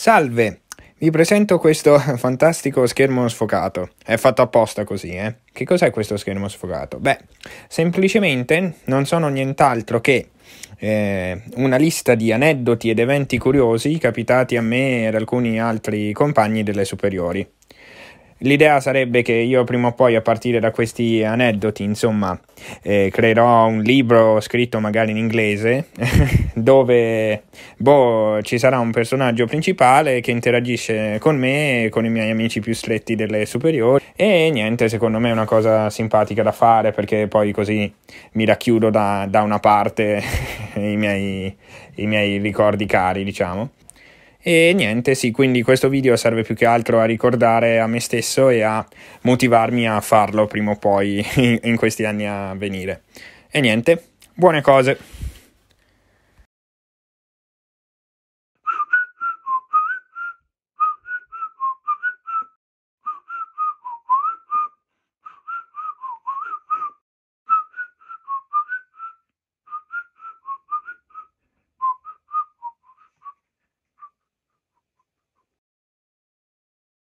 Salve! Vi presento questo fantastico schermo sfocato. È fatto apposta così, eh? Che cos'è questo schermo sfocato? Beh, semplicemente non sono nient'altro che eh, una lista di aneddoti ed eventi curiosi capitati a me ed alcuni altri compagni delle superiori. L'idea sarebbe che io prima o poi, a partire da questi aneddoti, insomma, eh, creerò un libro scritto magari in inglese, dove boh, ci sarà un personaggio principale che interagisce con me e con i miei amici più stretti delle superiori. E niente, secondo me è una cosa simpatica da fare perché poi così mi racchiudo da, da una parte i, miei, i miei ricordi cari, diciamo. E niente, sì, quindi questo video serve più che altro a ricordare a me stesso e a motivarmi a farlo prima o poi in questi anni a venire. E niente, buone cose!